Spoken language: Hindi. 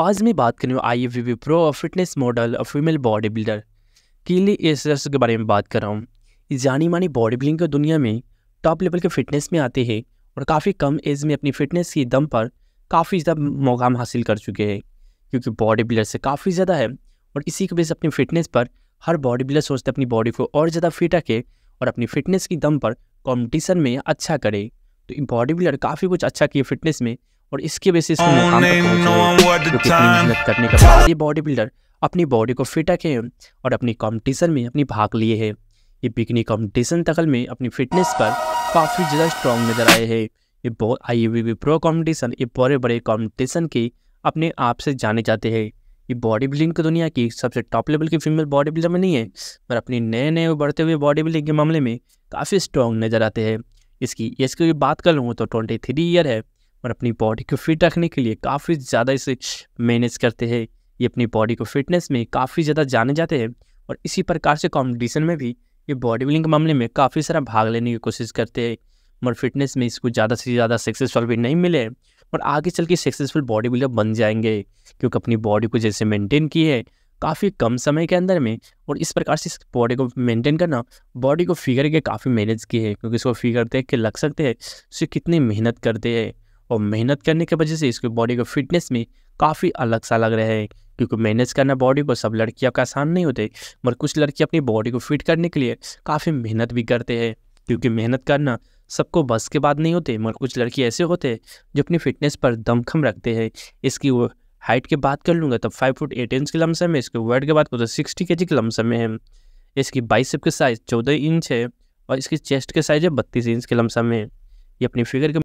आज मैं बात करूँ आई एफ वी प्रो और फिटनेस मॉडल और फीमेल बॉडी बिल्डर के लिए एस के बारे में बात कर रहा हूँ जानी मानी बॉडी बिल्डिंग की दुनिया में टॉप लेवल के फिटनेस में आते हैं और काफ़ी कम एज में अपनी फिटनेस के दम पर काफ़ी ज़्यादा मुकाम हासिल कर चुके हैं क्योंकि बॉडी बिल्डर से काफ़ी ज़्यादा है और इसी की वजह से अपनी फिटनेस पर हर बॉडी बिल्डर सोचते अपनी बॉडी को और ज़्यादा फिट रखे और अपनी फिटनेस की दम पर कॉम्पिटिशन में अच्छा करे तो बॉडी बिल्डर काफ़ी कुछ अच्छा किए फिटनेस में और इसके बेसिस मेहनत करने का ये बॉडी बिल्डर अपनी बॉडी को फिट रखे हैं और अपनी कॉम्पिटिशन में अपनी भाग लिए है ये बिकनी कॉम्पिटिशन तकल में अपनी फिटनेस पर काफ़ी ज़्यादा स्ट्रॉन्ग नजर आए हैं ये बहुत आई वी प्रो कॉम्पिटिशन ये बड़े बड़े कॉम्पिटिशन के अपने आप से जाने जाते हैं ये बॉडी बिल्डिंग की दुनिया की सबसे टॉप लेवल की फीमेल बॉडी बिल्डर में नहीं है पर अपने नए नए बढ़ते हुए बॉडी बिल्डिंग के मामले में काफ़ी स्ट्रॉन्ग नज़र आते हैं इसकी इसकी बात कर लूँ तो ट्वेंटी थ्री ईयर है और अपनी बॉडी को फिट रखने के लिए काफ़ी ज़्यादा इसे मैनेज करते हैं ये अपनी बॉडी को फिटनेस में काफ़ी ज़्यादा जाने जाते हैं और इसी प्रकार से कॉम्पिटिशन में भी ये बॉडी बिल्डिंग के मामले में काफ़ी सारा भाग लेने की कोशिश करते हैं मगर फिटनेस में इसको ज़्यादा से ज़्यादा सक्सेसफुल भी नहीं मिले और आगे चल के सक्सेसफुल बॉडी बिल्डर बन जाएंगे क्योंकि अपनी बॉडी को जैसे मेंटेन की है काफ़ी कम समय के अंदर में और इस प्रकार से बॉडी को मेंटेन करना बॉडी को फिगर के काफ़ी मैनेज किए है क्योंकि इसको फिगर देख के लग सकते हैं उसे कितनी मेहनत करते हैं और मेहनत करने की वजह से इसकी बॉडी को फिटनेस में काफ़ी अलग सा लग रहा है क्योंकि मैनेज करना बॉडी को सब लड़कियों का आसान नहीं होते मगर कुछ लड़की अपनी बॉडी को फिट करने के लिए काफ़ी मेहनत भी करते हैं क्योंकि मेहनत करना सबको बस के बाद नहीं होते मगर कुछ लड़की ऐसे होते जो अपनी फिटनेस पर दमखम रखते हैं इसकी वो हाइट की बात कर लूँगा तो फाइव फुट एट इंच के लमसम है इसके वेट के बात करूँ तो सिक्सटी के जी के लमसम में है इसकी बाइसेप के साइज़ चौदह इंच है और इसकी चेस्ट के साइज़ है बत्तीस इंच के लमसम में ये अपनी फिगर के